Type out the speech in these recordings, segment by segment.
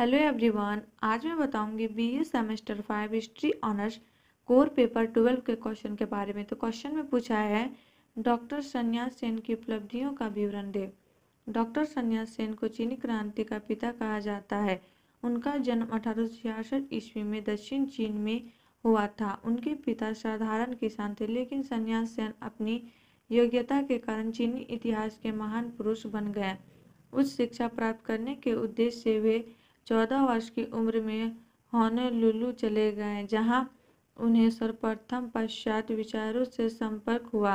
hello everyone आज मैं बताऊंगी BA semester five history honours core paper twelve के क्वेश्चन के बारे में तो क्वेश्चन में पूछा है डॉक्टर सन्यास सेन की उपलब्धियों का विवरण दे डॉक्टर सन्यास सेन को चीनी क्रांति का पिता कहा जाता है उनका जन्म अठारह ईस्वी में दक्षिण चीन में हुआ था उनके पिता साधारण किसान थे लेकिन सन्यास सेन अपनी योग्यता के कारण चीनी इतिहास के महान पुरुष बन गए उच्च शिक्षा प्राप्त करने के उद्देश्य से वे चौदह वर्ष की उम्र में होनोलुलु चले गए जहां उन्हें सर्वप्रथम पश्चात विचारों से संपर्क हुआ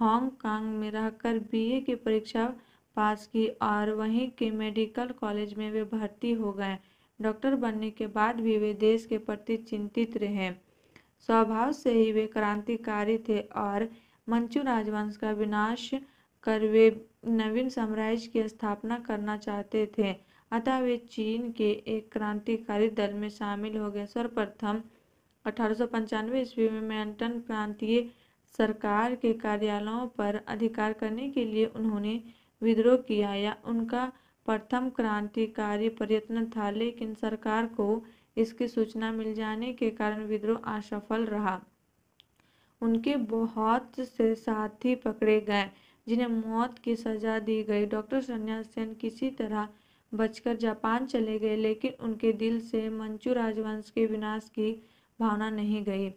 हांगकांग में रहकर बीए की परीक्षा पास की और वहीं के मेडिकल कॉलेज में वे भर्ती हो गए डॉक्टर बनने के बाद भी वे देश के प्रति चिंतित रहे स्वभाव से ही वे क्रांतिकारी थे और मंचू राजवंश का विनाश कर वे नवीन साम्राज्य की स्थापना करना चाहते थे अतः वे चीन के एक क्रांतिकारी दल में शामिल हो गए सर्वप्रथम अठारह ईस्वी में मैंटन प्रांतीय सरकार के कार्यालयों पर अधिकार करने के लिए उन्होंने विद्रोह किया या उनका प्रथम क्रांतिकारी प्रयत्न था लेकिन सरकार को इसकी सूचना मिल जाने के कारण विद्रोह असफल रहा उनके बहुत से साथी पकड़े गए जिन्हें मौत की सजा दी गई डॉक्टर सन्यास सेन किसी तरह बचकर जापान चले गए लेकिन उनके दिल से मंचू राजवंश के विनाश की भावना नहीं गई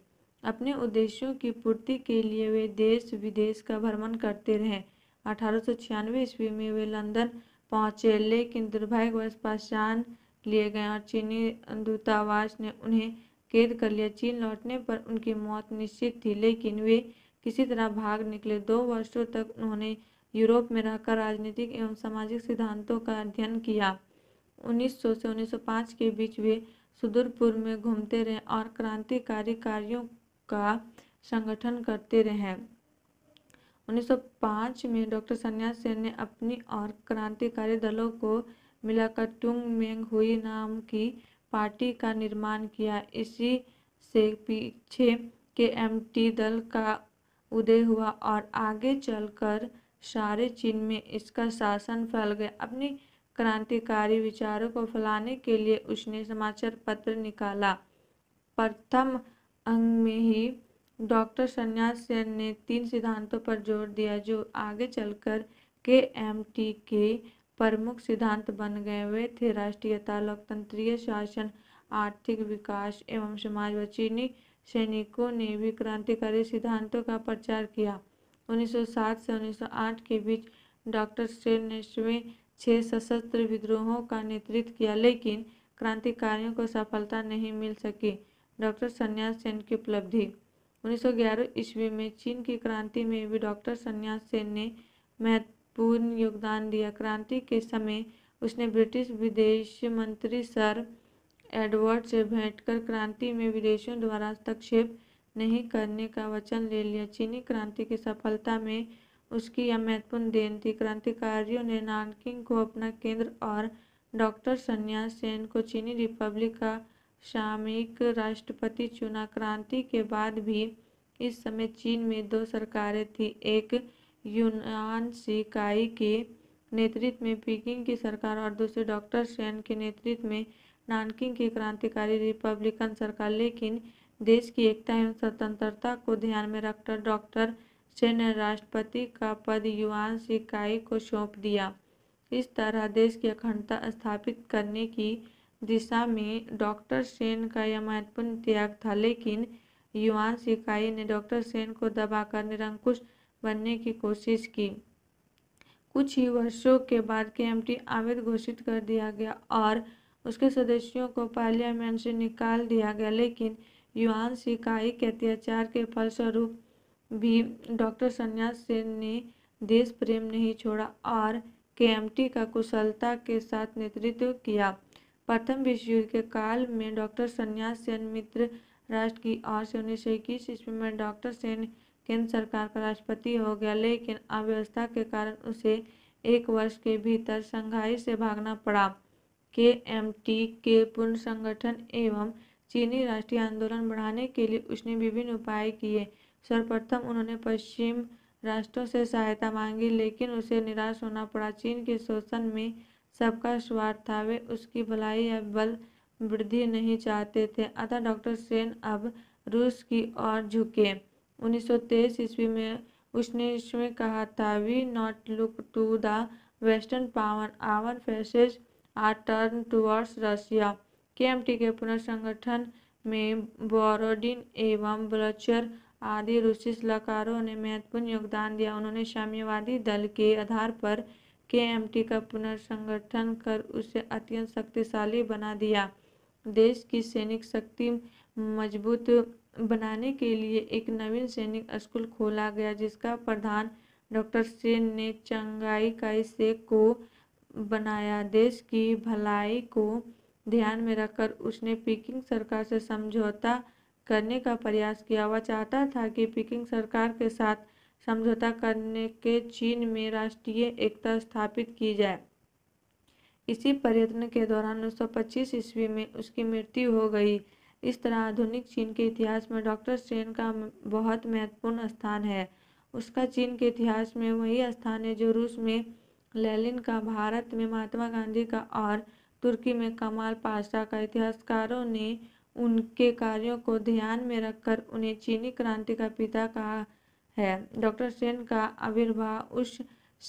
अपने उद्देश्यों की पूर्ति के लिए वे देश विदेश का भ्रमण करते रहे अठारह ईस्वी में वे लंदन पहुंचे लेकिन दुर्भाग्यवश पहचान लिए गए और चीनी दूतावास ने उन्हें कैद कर लिया चीन लौटने पर उनकी मौत निश्चित थी लेकिन वे किसी तरह भाग निकले दो वर्षों तक उन्होंने यूरोप में रहकर राजनीतिक एवं सामाजिक सिद्धांतों का अध्ययन किया 1900 से 1905 के बीच वे सुदूरपुर में घूमते रहे और क्रांतिकारी कार्यों का संगठन करते रहे 1905 में डॉक्टर सन्यास सेन ने अपनी और क्रांतिकारी दलों को मिलाकर टुंग मेंग हुई नाम की पार्टी का निर्माण किया इसी से पीछे के एम टी दल का उदय हुआ और आगे चलकर सारे चीन में इसका शासन फैल गया अपनी क्रांतिकारी विचारों को फैलाने के लिए उसने समाचार पत्र निकाला प्रथम अंग में ही डॉक्टर संन्यास सेन ने तीन सिद्धांतों पर जोर दिया जो आगे चलकर के एम टी के प्रमुख सिद्धांत बन गए वे थे राष्ट्रीयता लोकतंत्रीय शासन आर्थिक विकास एवं समाज व चीनी सैनिकों ने भी क्रांतिकारी सिद्धांतों का प्रचार किया 1907 से 1908 के बीच डॉक्टर सेन ने स्वयं छह सशस्त्र विद्रोहों का नेतृत्व किया लेकिन क्रांतिकारियों को सफलता नहीं मिल सकी डॉक्टर सन्यास सेन की उपलब्धि 1911 ईस्वी में चीन की क्रांति में भी डॉक्टर सन्यास सेन ने महत्वपूर्ण योगदान दिया क्रांति के समय उसने ब्रिटिश विदेश मंत्री सर एडवर्ड से भेंट कर क्रांति में विदेशियों द्वारा हस्तक्षेप नहीं करने का वचन ले लिया चीनी क्रांति की सफलता में उसकी यह महत्वपूर्ण देन थी क्रांतिकारियों ने नानकिंग को अपना केंद्र और डॉक्टर सन्यास सेन को चीनी रिपब्लिक का सामयिक राष्ट्रपति चुना क्रांति के बाद भी इस समय चीन में दो सरकारें थी एक यूनान सिकाई के नेतृत्व में पीकिंग की सरकार और दूसरी डॉक्टर सेन के नेतृत्व में नानकिंग की क्रांतिकारी रिपब्लिकन सरकार लेकिन देश की एकता एवं स्वतंत्रता को ध्यान में रखकर डॉक्टर सेन ने राष्ट्रपति का पद युवा शिकाई को सौंप दिया इस तरह देश की अखंडता स्थापित करने की दिशा में डॉक्टर सेन का यह महत्वपूर्ण त्याग था लेकिन युवा सिकाई ने डॉक्टर सेन को दबाकर निरंकुश बनने की कोशिश की कुछ ही वर्षों के बाद के आमिर घोषित कर दिया गया और उसके सदस्यों को पार्लियामेंट से निकाल दिया गया लेकिन युवान शिकाई के अत्याचार के फलस्वरूप भी डॉक्टर संन्यास सेन ने देश प्रेम नहीं छोड़ा और केएमटी का कुशलता के साथ नेतृत्व किया प्रथम विश्व युद्ध के काल में डॉक्टर संन्यास सेन मित्र राष्ट्र की ओर से उन्नीस सौ इक्कीस ईस्वी में डॉक्टर सेन केंद्र सरकार का राष्ट्रपति हो गया लेकिन अव्यवस्था के कारण उसे एक वर्ष के भीतर संघाई से भागना पड़ा के एम टी के संगठन एवं चीनी राष्ट्रीय आंदोलन बढ़ाने के लिए उसने विभिन्न उपाय किए सर्वप्रथम उन्होंने पश्चिम राष्ट्रों से सहायता मांगी लेकिन उसे निराश होना पड़ा चीन के शोषण में सबका स्वार्थ था वे उसकी भलाई या बल वृद्धि नहीं चाहते थे अतः डॉक्टर सेन अब रूस की ओर झुके 1923 ईस्वी में उसने इसमें कहा था we not look to the western power our faces are turn towards Russia KMT के पुनर्संगठन में बोरोडिन एवं ब्लचर आदि रूसी सलाहकारों ने महत्वपूर्ण योगदान दिया उन्होंने साम्यवादी दल के आधार पर केएमटी का पुनर्संगठन कर उसे अत्यंत शक्तिशाली बना दिया देश की सैनिक शक्ति मजबूत बनाने के लिए एक नवीन सैनिक स्कूल खोला गया जिसका प्रधान डॉक्टर सेन ने चंगाई काई से को बनाया देश की भलाई को ध्यान में रखकर उसने पीकिंग सरकार से समझौता करने का प्रयास किया वह चाहता था कि पीकिंग सरकार के साथ समझौता करने के चीन में राष्ट्रीय एकता स्थापित की जाए इसी प्रयत्न के दौरान 1925 ईस्वी में उसकी मृत्यु हो गई इस तरह आधुनिक चीन के इतिहास में डॉक्टर सेन का बहुत महत्वपूर्ण स्थान है उसका चीन के इतिहास में वही स्थान है जो रूस में लेलिन का भारत में महात्मा गांधी का और तुर्की में कमाल पाशा का इतिहासकारों ने उनके कार्यों को ध्यान में रखकर उन्हें चीनी क्रांति का पिता कहा है डॉक्टर सेन का आविर्भाव उस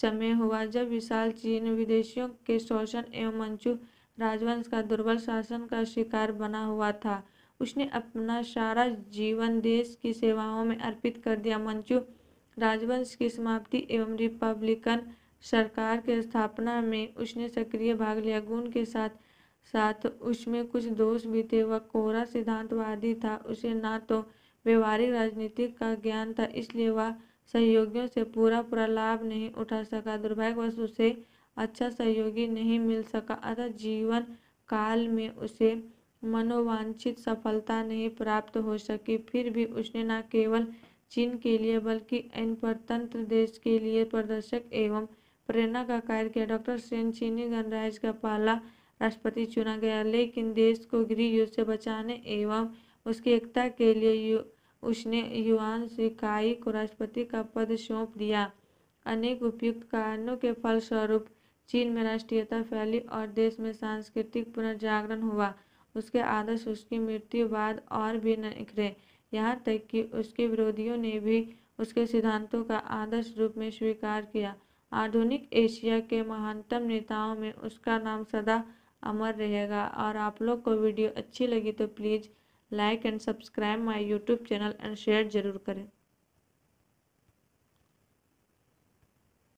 समय हुआ जब विशाल चीन विदेशियों के शोषण एवं मंचू राजवंश का दुर्बल शासन का शिकार बना हुआ था उसने अपना सारा जीवन देश की सेवाओं में अर्पित कर दिया मंचू राजवंश की समाप्ति एवं रिपब्लिकन सरकार के स्थापना में उसने सक्रिय भाग लिया गुण के साथ साथ उसमें कुछ दोष भी थे वह कोहरा सिद्धांतवादी था उसे ना तो व्यवहारिक राजनीति का ज्ञान था इसलिए वह सहयोगियों से पूरा पूरा लाभ नहीं उठा सका दुर्भाग्यवश उसे अच्छा सहयोगी नहीं मिल सका अतः जीवन काल में उसे मनोवांछित सफलता नहीं प्राप्त हो सकी फिर भी उसने न केवल चीन के लिए बल्कि अन्य परतंत्र देश के लिए प्रदर्शक एवं प्रेरणा का कार्य किया डॉक्टर सेन चीनी गणराज्य का पहला राष्ट्रपति चुना गया लेकिन देश को गृह युद्ध से बचाने एवं उसकी एकता के लिए यु, उसने युवान सिकाई को राष्ट्रपति का पद सौंप दिया अनेक उपयुक्त कारणों के फलस्वरूप चीन में राष्ट्रीयता फैली और देश में सांस्कृतिक पुनर्जागरण हुआ उसके आदर्श उसकी मृत्यु बाद और भी निखरे यहाँ तक कि उसके विरोधियों ने भी उसके सिद्धांतों का आदर्श रूप में स्वीकार किया आधुनिक एशिया के महानतम नेताओं में उसका नाम सदा अमर रहेगा और आप लोग को वीडियो अच्छी लगी तो please like and subscribe my YouTube channel and share ज़रूर करें